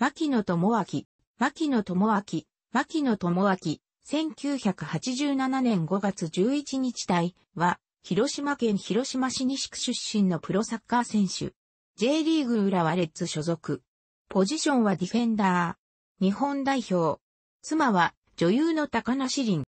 牧野智明、牧野智明、牧野智明、1987年5月11日体は、広島県広島市西区出身のプロサッカー選手。J リーグ浦和レッズ所属。ポジションはディフェンダー。日本代表。妻は女優の高梨林。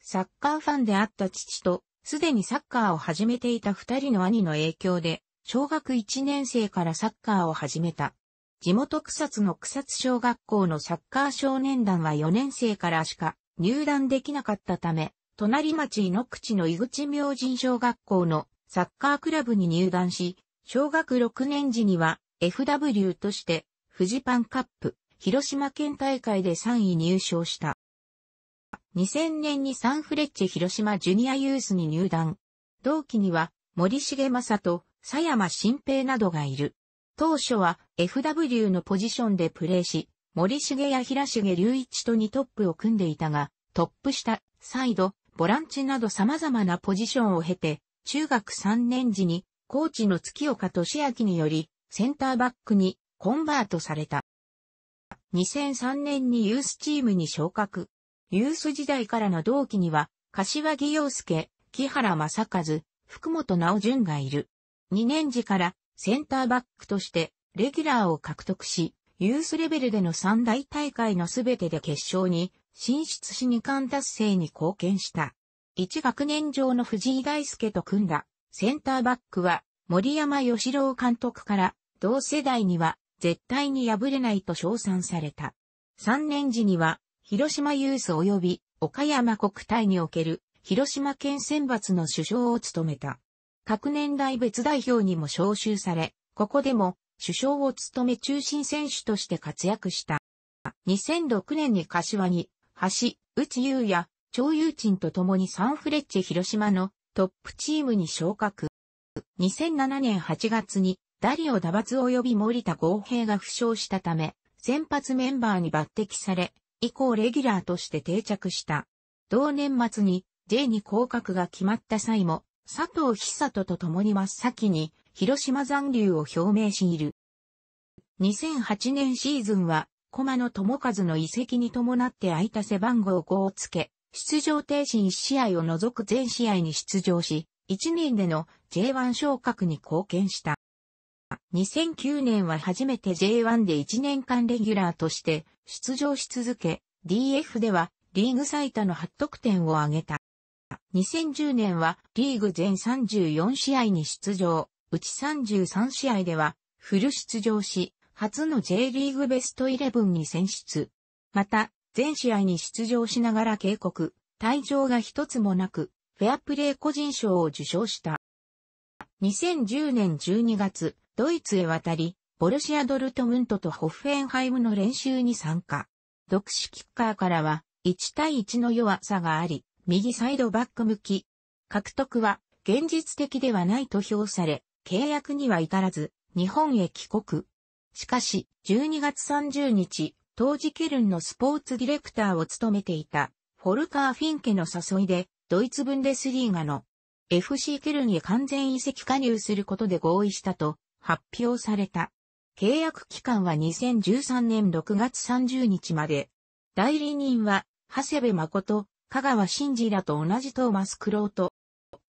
サッカーファンであった父と、すでにサッカーを始めていた二人の兄の影響で、小学1年生からサッカーを始めた。地元草津の草津小学校のサッカー少年団は4年生からしか入団できなかったため、隣町井の口の井口明神小学校のサッカークラブに入団し、小学6年時には FW としてフジパンカップ広島県大会で3位入賞した。2000年にサンフレッチェ広島ジュニアユースに入団。同期には森重正人、佐山新平などがいる。当初は FW のポジションでプレーし、森重や平重隆一と2トップを組んでいたが、トップ下、サイド、ボランチなど様々なポジションを経て、中学3年時に、コーチの月岡俊明により、センターバックにコンバートされた。2003年にユースチームに昇格。ユース時代からの同期には、柏木陽介、木原正和、福本直淳がいる。2年時からセンターバックとしてレギュラーを獲得し、ユースレベルでの三大大会のすべてで決勝に進出し二冠達成に貢献した。一学年上の藤井大輔と組んだセンターバックは森山義郎監督から同世代には絶対に敗れないと称賛された。3年時には広島ユース及び岡山国体における広島県選抜の首相を務めた。各年代別代表にも招集され、ここでも首相を務め中心選手として活躍した。2006年に柏に、橋、内優也、張優鎮と共にサンフレッチェ広島のトップチームに昇格。2007年8月に、ダリオ・ダバツ及び森田豪平が負傷したため、先発メンバーに抜擢され、以降レギュラーとして定着した。同年末に J に降格が決まった際も、佐藤久人と共に真っ先に広島残留を表明している。2008年シーズンは、駒野智和の遺跡に伴って空いた背番号5をつけ、出場停止1試合を除く全試合に出場し、1年での J1 昇格に貢献した。2009年は初めて J1 で1年間レギュラーとして出場し続け、DF ではリーグ最多の8得点を挙げた。2010年はリーグ全34試合に出場、うち33試合ではフル出場し、初の J リーグベストイレブンに選出。また、全試合に出場しながら警告、退場が一つもなく、フェアプレー個人賞を受賞した。2010年12月、ドイツへ渡り、ボルシア・ドルトムントとホッフェンハイムの練習に参加。独死キッカーからは、1対1の弱さがあり、右サイドバック向き。獲得は現実的ではないと評され、契約には至らず、日本へ帰国。しかし、12月30日、当時ケルンのスポーツディレクターを務めていた、フォルカー・フィンケの誘いで、ドイツブンデスリーガの FC ケルンへ完全移籍加入することで合意したと発表された。契約期間は2013年6月30日まで。代理人は、長谷部誠、香川真司らと同じトーマス・クロート、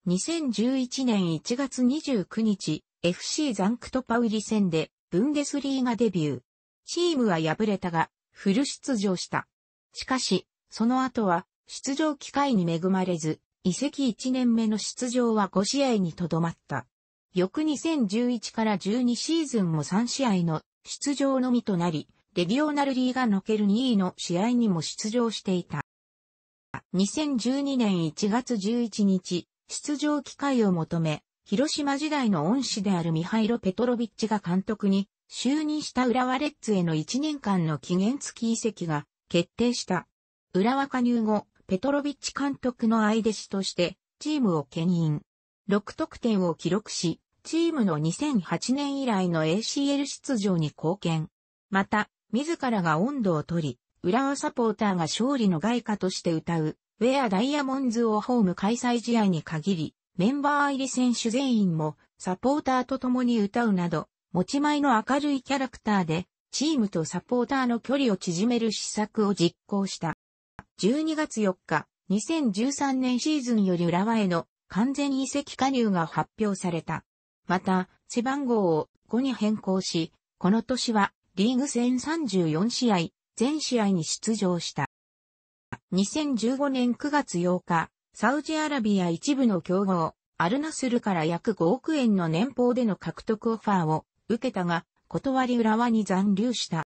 2011年1月29日、FC ザンクトパウリ戦で、ブンデスリーがデビュー。チームは敗れたが、フル出場した。しかし、その後は、出場機会に恵まれず、移籍1年目の出場は5試合にとどまった。翌2011から12シーズンも3試合の出場のみとなり、レギオナルリーが抜ける2位の試合にも出場していた。2012年1月11日、出場機会を求め、広島時代の恩師であるミハイロ・ペトロビッチが監督に就任した浦和レッズへの1年間の期限付き移籍が決定した。浦和加入後、ペトロビッチ監督の相弟子としてチームを兼引。6得点を記録し、チームの2008年以来の ACL 出場に貢献。また、自らが温度を取り、浦和サポーターが勝利の外貨として歌うウェアダイヤモンズをホーム開催試合に限り、メンバー入り選手全員もサポーターと共に歌うなど、持ち前の明るいキャラクターで、チームとサポーターの距離を縮める施策を実行した。12月4日、2013年シーズンより浦和への完全移籍加入が発表された。また、背番号を5に変更し、この年はリーグ戦34試合、全試合に出場した。2015年9月8日、サウジアラビア一部の競合、アルナスルから約5億円の年俸での獲得オファーを受けたが、断り浦和に残留した。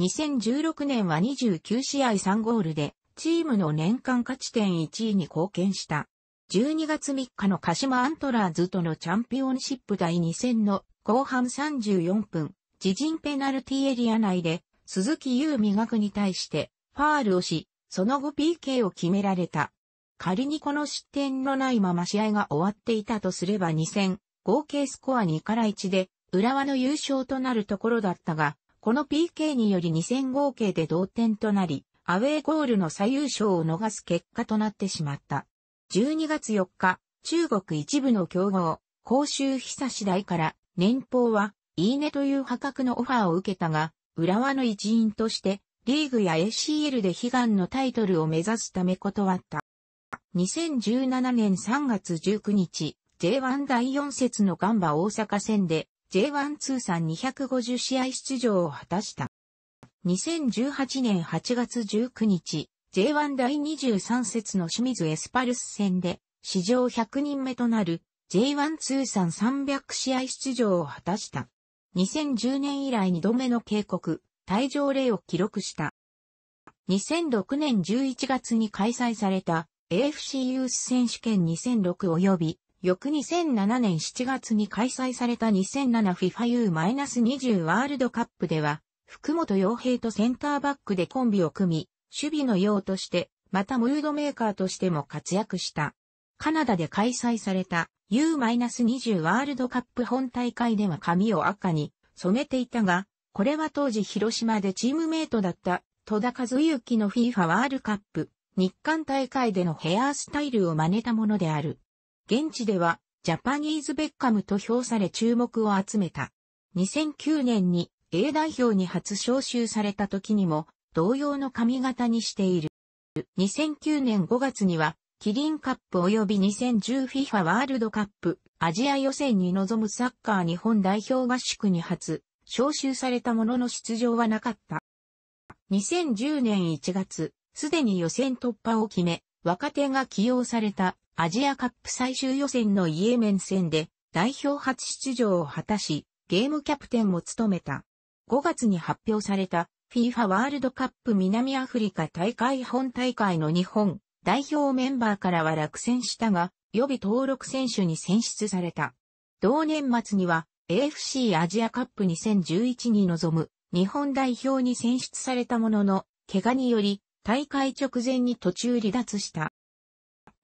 2016年は29試合3ゴールで、チームの年間勝ち点1位に貢献した。12月3日の鹿島アントラーズとのチャンピオンシップ第2戦の後半34分、自陣ペナルティエリア内で鈴木優美学に対してファールをし、その後 PK を決められた。仮にこの失点のないまま試合が終わっていたとすれば2戦、合計スコア2から1で、浦和の優勝となるところだったが、この PK により2戦合計で同点となり、アウェーゴールの最優勝を逃す結果となってしまった。12月4日、中国一部の競合、広州久次第から年俸は、いいねという破格のオファーを受けたが、浦和の一員として、リーグや ACL で悲願のタイトルを目指すため断った。2017年3月19日、J1 第4節のガンバ大阪戦で J1 通算250試合出場を果たした。2018年8月19日、J1 第23節の清水エスパルス戦で、史上100人目となる J1 通算300試合出場を果たした。2010年以来2度目の警告、退場例を記録した。2006年11月に開催された AFC ユース選手権2006及び翌2007年7月に開催された 2007FIFAU-20 ワールドカップでは、福本洋平とセンターバックでコンビを組み、守備の用として、またムードメーカーとしても活躍した。カナダで開催された U-20 ワールドカップ本大会では髪を赤に染めていたが、これは当時広島でチームメイトだった戸田和幸の FIFA ワールカップ日韓大会でのヘアスタイルを真似たものである。現地ではジャパニーズベッカムと評され注目を集めた。2009年に A 代表に初招集された時にも同様の髪型にしている。2009年5月にはキリンカップ及び 2010FIFA ワールドカップアジア予選に臨むサッカー日本代表合宿に初招集されたものの出場はなかった。2010年1月、すでに予選突破を決め、若手が起用されたアジアカップ最終予選のイエメン戦で代表初出場を果たし、ゲームキャプテンも務めた。5月に発表された FIFA ワールドカップ南アフリカ大会本大会の日本代表メンバーからは落選したが、予備登録選手に選出された。同年末には AFC アジアカップ2011に臨む日本代表に選出されたものの、怪我により大会直前に途中離脱した。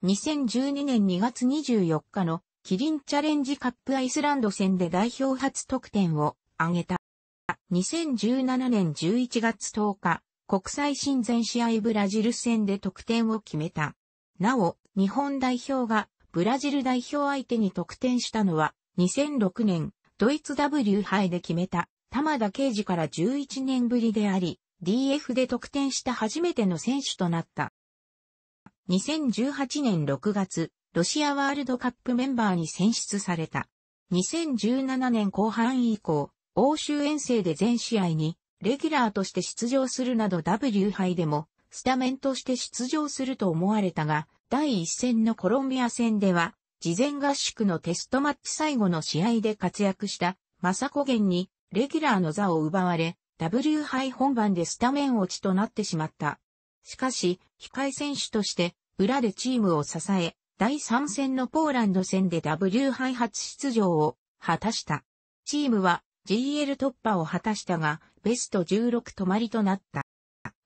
2012年2月24日のキリンチャレンジカップアイスランド戦で代表初得点を挙げた。2017年11月10日、国際親善試合ブラジル戦で得点を決めた。なお、日本代表がブラジル代表相手に得点したのは2006年ドイツ W 杯で決めた、玉田啓治から11年ぶりであり、DF で得点した初めての選手となった。2018年6月、ロシアワールドカップメンバーに選出された。2017年後半以降、欧州遠征で全試合に、レギュラーとして出場するなど W 杯でも、スタメンとして出場すると思われたが、第一戦のコロンビア戦では、事前合宿のテストマッチ最後の試合で活躍した、正子元に、レギュラーの座を奪われ、W 杯本番でスタメン落ちとなってしまった。しかし、控え選手として、裏でチームを支え、第3戦のポーランド戦で W 杯初出場を果たした。チームは GL 突破を果たしたが、ベスト16止まりとなった。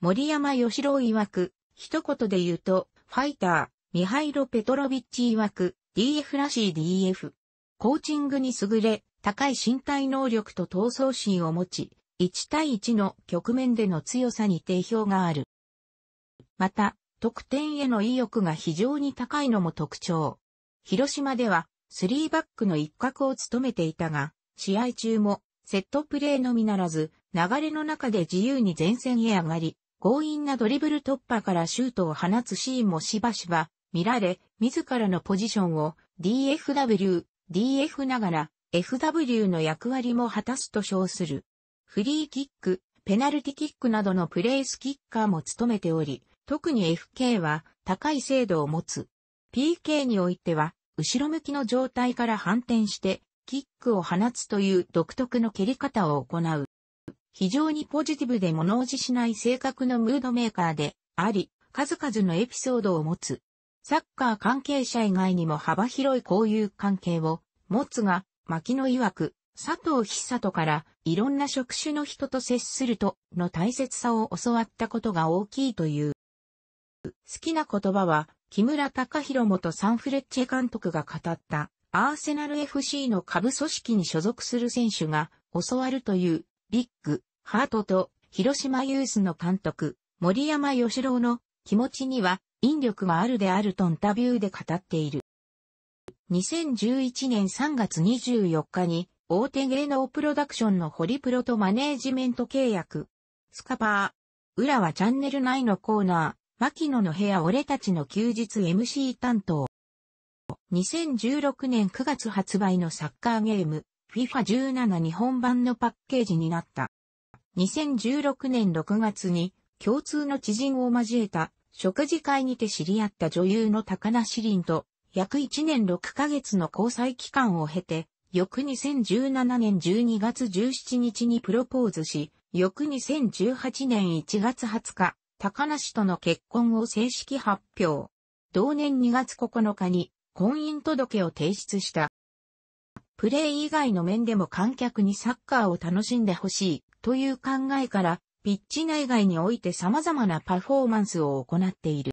森山義郎曰く、一言で言うと、ファイター、ミハイロ・ペトロビッチ曰く、DF らしい DF。コーチングに優れ、高い身体能力と闘争心を持ち、1対1の局面での強さに定評がある。また、得点への意欲が非常に高いのも特徴。広島では、3バックの一角を務めていたが、試合中も、セットプレーのみならず、流れの中で自由に前線へ上がり、強引なドリブル突破からシュートを放つシーンもしばしば見られ、自らのポジションを DFW、DF ながら FW の役割も果たすと称する。フリーキック、ペナルティキックなどのプレイスキッカーも務めており、特に FK は高い精度を持つ。PK においては、後ろ向きの状態から反転して、キックを放つという独特の蹴り方を行う。非常にポジティブで物おじしない性格のムードメーカーであり、数々のエピソードを持つ。サッカー関係者以外にも幅広い交友関係を持つが、牧野曰く、佐藤久人からいろんな職種の人と接するとの大切さを教わったことが大きいという。好きな言葉は木村隆弘元サンフレッチェ監督が語ったアーセナル FC の下部組織に所属する選手が教わるというビッグハートと広島ユースの監督森山義郎の気持ちには引力はあるであるとインタビューで語っている。2011年3月24日に大手芸能プロダクションのホリプロとマネージメント契約。スカパー。裏はチャンネル内のコーナー、牧野の部屋俺たちの休日 MC 担当。2016年9月発売のサッカーゲーム、FIFA17 日本版のパッケージになった。2016年6月に共通の知人を交えた食事会にて知り合った女優の高梨林と、約1年6ヶ月の交際期間を経て、翌2017年12月17日にプロポーズし、翌2018年1月20日、高梨との結婚を正式発表。同年2月9日に婚姻届を提出した。プレー以外の面でも観客にサッカーを楽しんでほしいという考えからピッチ内外において様々なパフォーマンスを行っている。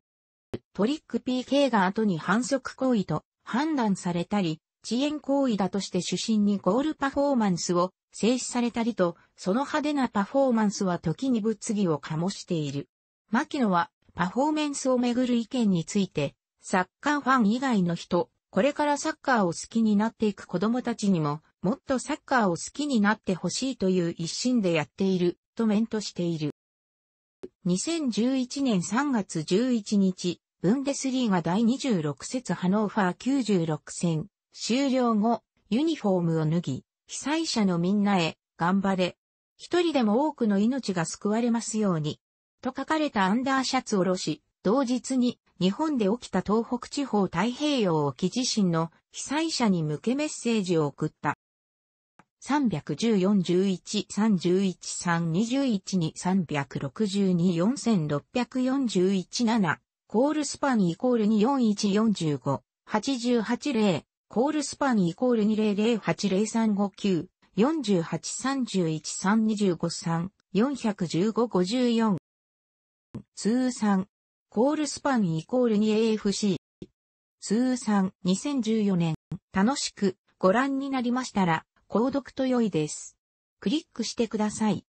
トリック PK が後に反則行為と判断されたり、遅延行為だとして主審にゴールパフォーマンスを制止されたりと、その派手なパフォーマンスは時に物議を醸している。牧野はパフォーマンスをめぐる意見について、サッカーファン以外の人、これからサッカーを好きになっていく子供たちにも、もっとサッカーを好きになってほしいという一心でやっているとントしている。2011年3月11日、ブンデスリーガ第26節ハノーファー96戦終了後、ユニフォームを脱ぎ、被災者のみんなへ、頑張れ。一人でも多くの命が救われますように。と書かれたアンダーシャツを下ろし、同日に日本で起きた東北地方太平洋沖地震の被災者に向けメッセージを送った。3 1 4 1 1 3 1 1 3 2 1 2 3二四6 2 4 6 4 1 7コールスパンイコール24145、88-0、コールスパンイコール200803594、一8 3 1五三四3 415-54、通算、コールスパンイコール 2AFC。通算2014年、楽しくご覧になりましたら、購読と良いです。クリックしてください。